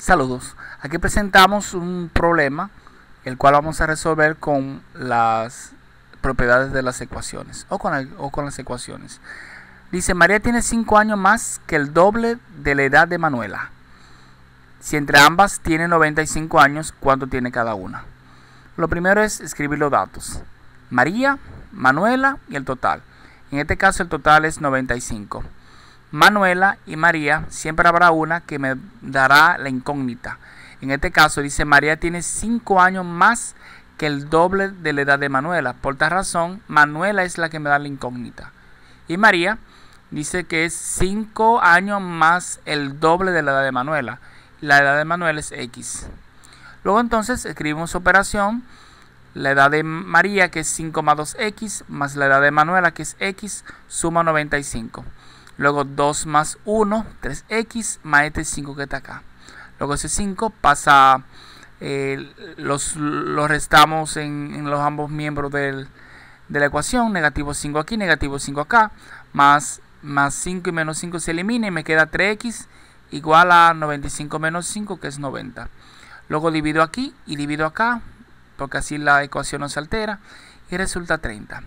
Saludos. Aquí presentamos un problema el cual vamos a resolver con las propiedades de las ecuaciones o con, las ecuaciones. Dice, María tiene 5 años más que el doble de la edad de Manuela. Si entre ambas tiene 95 años, ¿cuánto tiene cada una? Lo primero es escribir los datos. María, Manuela y el total. En este caso el total es 95. Manuela y María, siempre habrá una que me dará la incógnita. En este caso dice, María tiene cinco años más que el doble de la edad de Manuela. Por tal razón, Manuela es la que me da la incógnita. Y María dice que es 5 años más el doble de la edad de Manuela. La edad de Manuela es X. Luego entonces escribimos operación. La edad de María que es 5 más 2X más la edad de Manuela que es X suma 95. Luego 2 más 1, 3x, más este 5 que está acá. Luego ese 5 pasa, eh, los, restamos en, los ambos miembros de la ecuación. Negativo 5 aquí, negativo 5 acá. Más, más 5 y menos 5 se elimina y me queda 3x igual a 95 menos 5 que es 90. Luego divido aquí y divido acá porque así la ecuación no se altera y resulta 30.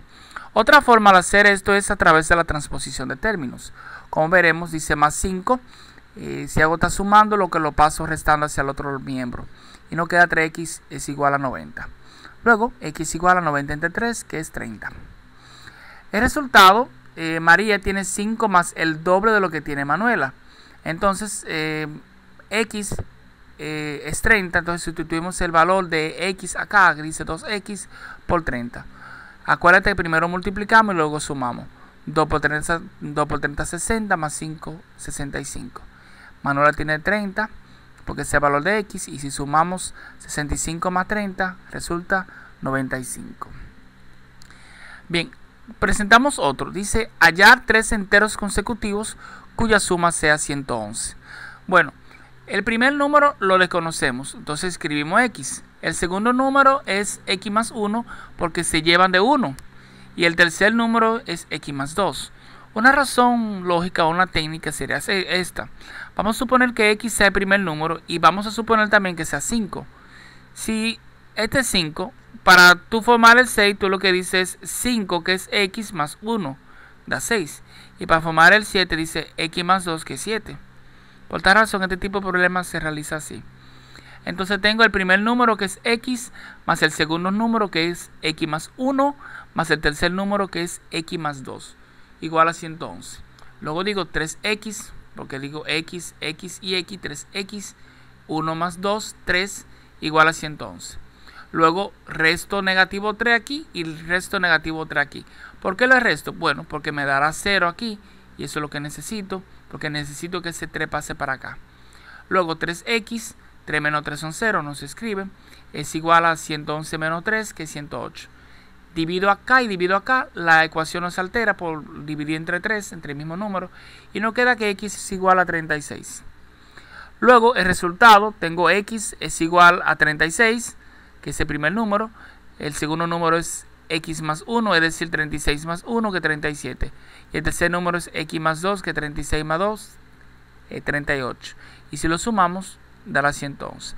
Otra forma de hacer esto es a través de la transposición de términos. Como veremos, dice más 5. Eh, si hago está sumando, lo que lo paso restando hacia el otro miembro. Y no queda 3x es igual a 90. Luego, x igual a 90 entre 3, que es 30. El resultado, eh, María tiene 5 más el doble de lo que tiene Manuela. Entonces, x eh, es 30, entonces sustituimos el valor de x acá, que dice 2x, por 30. Acuérdate que primero multiplicamos y luego sumamos. 2 por 30, 2 60 más 5, 65. Manuela tiene 30 porque es el valor de x y si sumamos 65 más 30 resulta 95. Bien, presentamos otro. Dice hallar tres enteros consecutivos cuya suma sea 111. Bueno, el primer número lo desconocemos, entonces escribimos x. El segundo número es x más 1 porque se llevan de 1. Y el tercer número es x más 2. Una razón lógica o una técnica sería esta. Vamos a suponer que x sea el primer número y vamos a suponer también que sea 5. Si este es 5, para tú formar el 6, tú lo que dices es 5, que es x más 1, da 6. Y para formar el 7 dice x más 2, que es 7. Por tal razón, este tipo de problemas se realiza así. Entonces tengo el primer número que es x más el segundo número que es x más 1 más el tercer número que es x más 2 igual a 111. Luego digo 3x, porque digo x, x y x, 3x, 1 más 2, 3 igual a 111. Luego resto negativo 3 aquí y resto negativo 3 aquí. ¿Por qué lo resto? Bueno, porque me dará 0 aquí y eso es lo que necesito, porque necesito que ese 3 pase para acá. Luego 3x 3 menos 3 son 0, no se escribe. Es igual a 111 menos 3, que es 108. Divido acá y divido acá, la ecuación no se altera por dividir entre 3, entre el mismo número, y nos queda que x es igual a 36. Luego el resultado, tengo x es igual a 36, que es el primer número. El segundo número es x más 1, es decir, 36 más 1, que 37. Y el tercer número es x más 2, que 36 más 2, es 38. Y si lo sumamos, de la 111.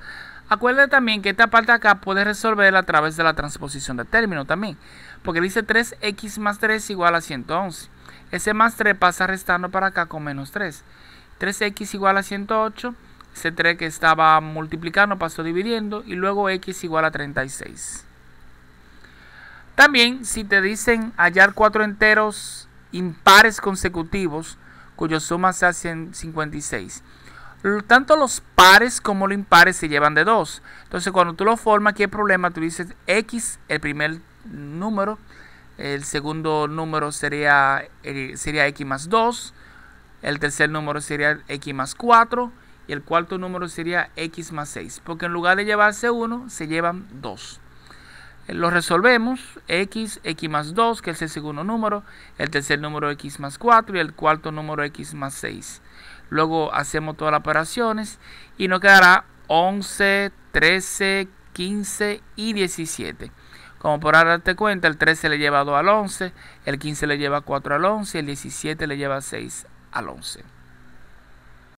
Acuérdate también que esta parte acá puedes resolverla a través de la transposición de término también. Porque dice 3x más 3 igual a 111. Ese más 3 pasa restando para acá con menos 3. 3x igual a 108. Ese 3 que estaba multiplicando pasó dividiendo. Y luego x igual a 36. También si te dicen hallar cuatro enteros impares consecutivos cuyo suma sea 156 tanto los pares como los impares se llevan de 2. Entonces, cuando tú lo formas, ¿qué problema, tú dices x, el primer número, el segundo número sería, eh, sería x más 2, el tercer número sería x más 4 y el cuarto número sería x más 6, porque en lugar de llevarse 1, se llevan 2. Eh, lo resolvemos, x, x más 2, que es el segundo número, el tercer número x más 4 y el cuarto número x más 6. Luego hacemos todas las operaciones y nos quedará 11, 13, 15 y 17. Como podrás darte cuenta, el 13 le lleva 2 al 11, el 15 le lleva 4 al 11, y el 17 le lleva 6 al 11.